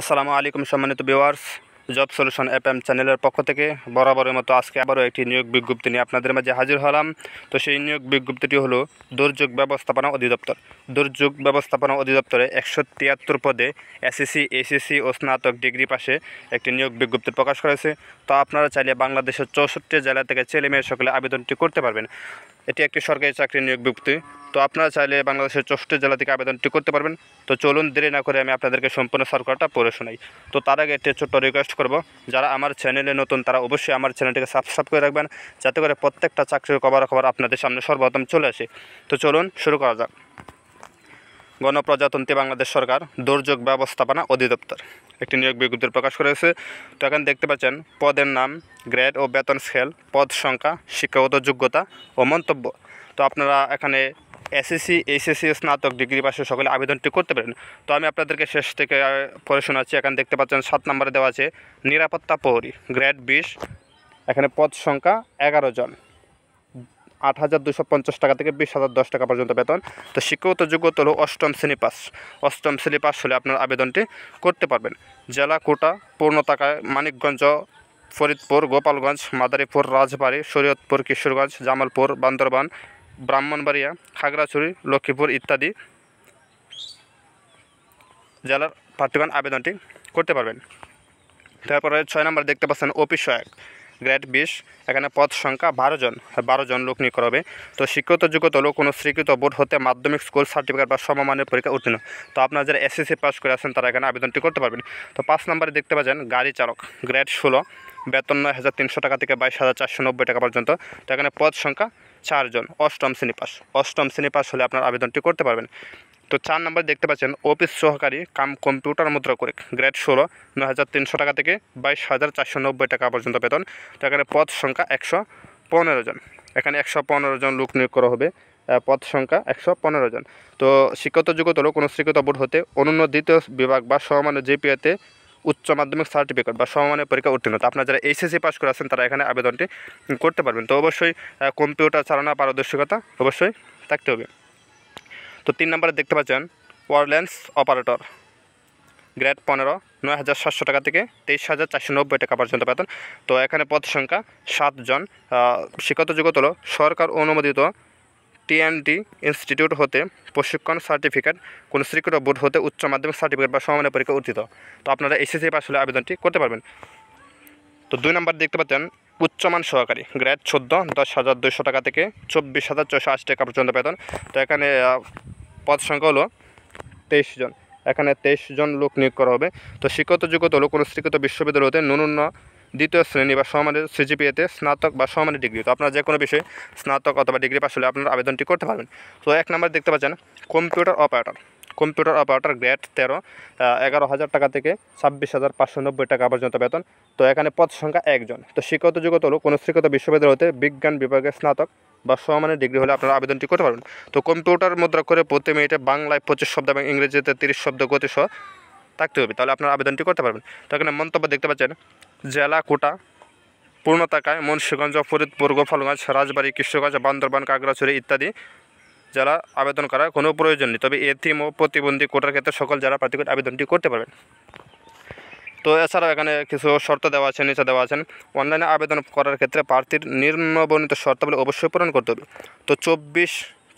আসসালামু আলাইকুম সম্মানিত viewers job solution app M চ্যানেলের পক্ষ থেকে বরাবরের মতো আজকে আবারও একটি নিয়োগ বিজ্ঞপ্তি নিয়ে আপনাদের মাঝে হাজির হলাম তো সেই নিয়োগ বিজ্ঞপ্তিটি হলো দুর্যোগ ব্যবস্থাপনা অধিদপ্তর দুর্যোগ ব্যবস্থাপনা অধিদপ্তরে একশো তিয়াত্তর পদে এসএসসি এসএসসি ও স্নাতক ডিগ্রি পাশে একটি নিয়োগ বিজ্ঞপ্তি প্রকাশ করেছে তো আপনারা চাইলে বাংলাদেশের চৌষট্টি জেলা থেকে ছেলে মেয়ে সকলে আবেদনটি করতে পারবেন এটি একটি সরকারি চাকরি নিয়োগ বিজ্ঞপ্তি তো আপনারা চাইলে বাংলাদেশের চৌষট্টি জেলা থেকে আবেদনটি করতে পারবেন তো চলুন দেরি না করে আমি আপনাদেরকে সম্পূর্ণ সরকারটা পড়ে শোনাই তো তার আগে একটি ছোট্ট রিকোয়েস্ট করব যারা আমার চ্যানেলে নতুন তারা অবশ্যই আমার চ্যানেলটিকে সাবস্ক্রাইব করে রাখবেন যাতে করে প্রত্যেকটা চাকরির খবর খবর আপনাদের সামনে সর্বপ্রথম চলে আসে তো চলুন শুরু করা যাক গণপ্রজাতন্ত্রী বাংলাদেশ সরকার দুর্যোগ ব্যবস্থাপনা অধিদপ্তর একটি নিয়োগ বিজ্ঞপ্তি প্রকাশ করেছে তো এখানে দেখতে পাচ্ছেন পদের নাম গ্রেড ও বেতন স্কেল পদ সংখ্যা শিক্ষাগত যোগ্যতা ও মন্তব্য তো আপনারা এখানে এসএসসি এইচএসসি স্নাতক ডিগ্রি পাশে সকলে আবেদনটি করতে পারেন তো আমি আপনাদেরকে শেষ থেকে পড়ে শোনাচ্ছি এখানে দেখতে পাচ্ছেন সাত নম্বরে দেওয়া আছে নিরাপত্তা প্রহরী গ্রেড বিশ এখানে পদ সংখ্যা এগারো জন আট হাজার দুশো পঞ্চাশ টাকা থেকে বিশ হাজার দশ টাকা পর্যন্ত বেতন তো শিক্ষকত যোগ্যতা হলো অষ্টম শ্রেণী পাস অষ্টম শ্রেণী পাস হলে আপনার আবেদনটি করতে পারবেন জেলা কোটা পূর্ণ মানিকগঞ্জ ফরিদপুর গোপালগঞ্জ মাদারীপুর রাজবাড়ি শরীয়তপুর কিশোরগঞ্জ জামালপুর বান্দরবান ব্রাহ্মণবাড়িয়া খাগড়াছড়ি লক্ষ্মীপুর ইত্যাদি জেলার প্রার্থীগণ আবেদনটি করতে পারবেন তারপরে ছয় নম্বর দেখতে পাচ্ছেন অফিস সহায়ক গ্রেড বিশ এখানে পদ সংখ্যা বারো জন বারো জন লোক নিয়োগ করবে তো শিক্ষিত যোগ্যতা লোক কোনো স্বীকৃত বোর্ড হতে মাধ্যমিক স্কুল সার্টিফিকেট বা সমমানের পরীক্ষা উত্তীর্ণ তো আপনারা যারা এসএসসি পাস করে আছেন তারা এখানে আবেদনটি করতে পারবেন তো পাঁচ নম্বরে দেখতে পাচ্ছেন গাড়ি চালক গ্রেড ষোলো বেতন নয় হাজার তিনশো টাকা থেকে বাইশ হাজার চারশো নব্বই টাকা পর্যন্ত তো এখানে পদ সংখ্যা চারজন অষ্টম শ্রেণী পাস অষ্টম শ্রেণী পাস হলে আপনার আবেদনটি করতে পারবেন তো চার নম্বর দেখতে পাচ্ছেন অফিস সহকারী কাম কম্পিউটার মুদ্রা করে গ্রেড ষোলো নয় হাজার তিনশো টাকা থেকে বাইশ হাজার চারশো নব্বই টাকা পর্যন্ত বেতন তো এখানে পদ সংখ্যা একশো পনেরো জন এখানে একশো পনেরো জন লোক নিয়োগ করা হবে পদ সংখ্যা একশো পনেরো জন তো শিক্ষত যোগ্যত হলো কোনো শিক্ষিত বোর্ড হতে অনন্য দ্বিতীয় বিভাগ বা সমান্য জিপিএতে উচ্চ মাধ্যমিক সার্টিফিকেট বা সমমানের পরীক্ষা উত্তীর্ণ তো আপনারা যারা এইচএসসি পাস করে আছেন তারা এখানে আবেদনটি করতে পারবেন তো অবশ্যই কম্পিউটার চালানো পারদর্শিকতা অবশ্যই থাকতে হবে তো তিন নম্বরে দেখতে পাচ্ছেন ওয়ারলেন্স অপারেটর গ্রেড পনেরো নয় হাজার সাতশো টাকা থেকে তেইশ হাজার চারশো নব্বই টাকা পর্যন্ত বেতন তো এখানে পদ সংখ্যা সাতজন শিক্ষত যোগ্যত হল সরকার অনুমোদিত টিএনটি ইনস্টিটিউট হতে প্রশিক্ষণ সার্টিফিকেট কোনো স্বীকৃত বোর্ড হতে উচ্চ মাধ্যমিক সার্টিফিকেট বা সমমানের পরীক্ষা উত্তীত তো আপনারা এসএসসি পাস হলে আবেদনটি করতে পারবেন তো দুই নম্বর দেখতে পাচ্ছেন উচ্চমান সহকারী গ্রেড চোদ্দো দশ হাজার দুশো টাকা থেকে চব্বিশ হাজার ছশো আশি টাকা পর্যন্ত বেতন তো এখানে পদ সংখ্যা হলো তেইশ জন এখানে তেইশ জন লোক নিয়োগ করা হবে তো শিক্ষত যোগ্যতা হলো কোনো শিক্ষিত বিশ্ববিদ্যালয় হতে ন্যূন দ্বিতীয় শ্রেণী বা সমানের সিজিপিএতে স্নাতক বা সমানের ডিগ্রি তো আপনার যে কোনো বিষয়ে স্নাতক অথবা ডিগ্রি পাশ হলে আপনার আবেদনটি করতে পারবেন তো এক নম্বর দেখতে পাচ্ছেন computer operator computer operator grade তেরো এগারো হাজার টাকা থেকে ছাব্বিশ হাজার পাঁচশো নব্বই টাকা পর্যন্ত বেতন তো এখানে পদ সংখ্যা একজন তো শিক্ষত যোগ্যতা হলো কোনো শিক্ষত বিশ্ববিদ্যালয়তে বিজ্ঞান বিভাগে স্নাতক বা সমানের ডিগ্রি হলে আপনারা আবেদনটি করতে পারবেন তো কম্পিউটার মুদ্রা করে প্রতি মিনিটে বাংলায় পঁচিশ শব্দ এবং ইংরেজিতে তিরিশ শব্দ গতিসহ থাকতে হবে তাহলে আপনারা আবেদনটি করতে পারবেন তো এখানে মন্তব্য দেখতে পাচ্ছেন জেলা কোটা পূর্ণতাকায় মুন্সীগঞ্জ ফরিদপুর গোপালগঞ্জ রাজবাড়ী কৃষ্ণগঞ্জ বান্দরবান কাগড়াছড়ি ইত্যাদি যারা আবেদন করার কোনো প্রয়োজন নেই তবে এথিম ও প্রতিবন্ধী কোটার ক্ষেত্রে সকল যারা প্রার্থীগণ আবেদনটি করতে পারবেন তো এছাড়াও এখানে কিছু শর্ত দেওয়া আছে নিচে দেওয়া আছেন অনলাইনে আবেদন করার ক্ষেত্রে প্রার্থীর নিম্নবর্ণিত শর্তাবলী অবশ্যই পূরণ করতে হবে তো চব্বিশ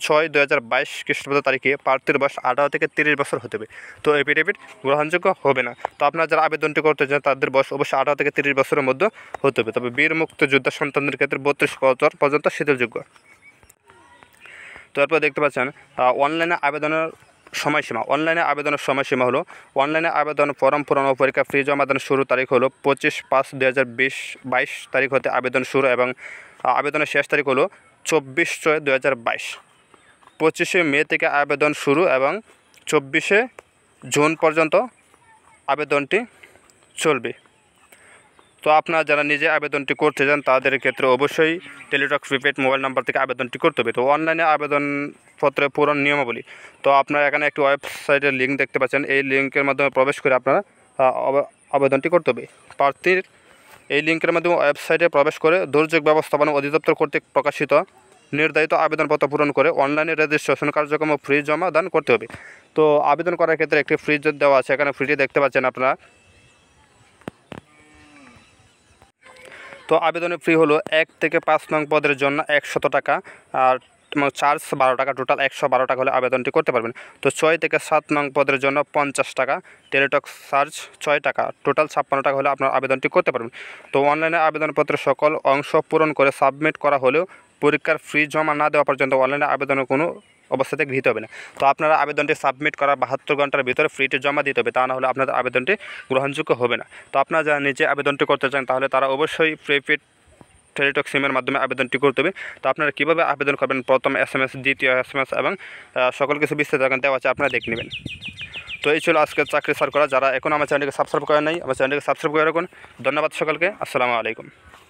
ছয় দু হাজার বাইশ খ্রিস্টাব্দ তারিখে প্রার্থীর বয়স আঠারো থেকে তিরিশ বছর হতে হবে তো এফিডেভিট গ্রহণযোগ্য হবে না তো আপনারা যারা আবেদনটি করতে চান তাদের বয়স অবশ্যই আঠারো থেকে তিরিশ বছরের মধ্যে হতে হবে তবে বীর মুক্ত যোদ্ধা সন্তানদের ক্ষেত্রে বত্রিশ বছর পর্যন্ত শীতলযোগ্য তো এরপর দেখতে পাচ্ছেন অনলাইনে আবেদনের সময়সীমা অনলাইনে আবেদনের সময়সীমা হলো অনলাইনে আবেদন ফরম পূরণ ও পরীক্ষা ফি জমাদানের শুরু তারিখ হলো পঁচিশ পাঁচ দু হাজার বিশ বাইশ তারিখ হতে আবেদন শুরু এবং আবেদনের শেষ তারিখ হলো চব্বিশ ছয় দু হাজার বাইশ পঁচিশে মে থেকে আবেদন শুরু এবং চব্বিশে জুন পর্যন্ত আবেদনটি চলবে তো আপনারা যারা নিজে আবেদনটি করতে চান তাদের ক্ষেত্রে অবশ্যই টেলিটক প্রিপেড মোবাইল নাম্বার থেকে আবেদনটি করতে হবে তো অনলাইনে আবেদনপত্রের পূরণ নিয়মাবলী তো আপনারা এখানে একটি ওয়েবসাইটের লিঙ্ক দেখতে পাচ্ছেন এই লিঙ্কের মাধ্যমে প্রবেশ করে আপনারা আবেদনটি করতে হবে প্রার্থীর এই লিঙ্কের মাধ্যমে ওয়েবসাইটে প্রবেশ করে দুর্যোগ ব্যবস্থাপনা অধিদপ্তর কর্তৃক প্রকাশিত নির্ধারিত আবেদনপত্র পূরণ করে অনলাইনে রেজিস্ট্রেশন কার্যক্রম ফ্রি জমা দান করতে হবে তো আবেদন করার ক্ষেত্রে একটি ফ্রিজ দেওয়া আছে এখানে ফ্রিটি দেখতে পাচ্ছেন আপনারা তো আবেদনের ফি হলো এক থেকে পাঁচ নং পদের জন্য একশত টাকা আর চার্জ বারো টাকা টোটাল একশো বারো টাকা হলে আবেদনটি করতে পারবেন তো ছয় থেকে সাত নং পদের জন্য পঞ্চাশ টাকা টেলিটক চার্জ ছয় টাকা টোটাল ছাপ্পান্ন টাকা হলে আপনার আবেদনটি করতে পারবেন তো অনলাইনে আবেদনপত্রের সকল অংশ পূরণ করে সাবমিট করা হলেও পরীক্ষার ফি জমা না দেওয়া পর্যন্ত অনলাইনে আবেদনের কোনো অবস্থাতে গৃহীত হবে না তো আপনারা আবেদনটি সাবমিট করা বাহাত্তর ঘন্টার ভিতরে ফ্রিতে জমা দিতে হবে তা না হলে আপনাদের আবেদনটি গ্রহণযোগ্য হবে না তো আপনারা যারা নিজে আবেদনটি করতে চান তাহলে তারা অবশ্যই প্রিপেড টেলিটক সিমের মাধ্যমে আবেদনটি করতে হবে তো আপনারা কীভাবে আবেদন করবেন প্রথম এস এম এস দ্বিতীয় এস এম এস এবং সকল কিছু বিস্তারিত দেওয়া আছে আপনারা দেখে নেবেন তো এই ছিল আজকে চাকরি সার করা যারা এখন আমার চ্যানেলকে সাবস্ক্রাইব করেন নাই আমার চ্যানেলকে সাবস্ক্রাইব করে রাখুন ধন্যবাদ সকলকে আসসালামু আলাইকুম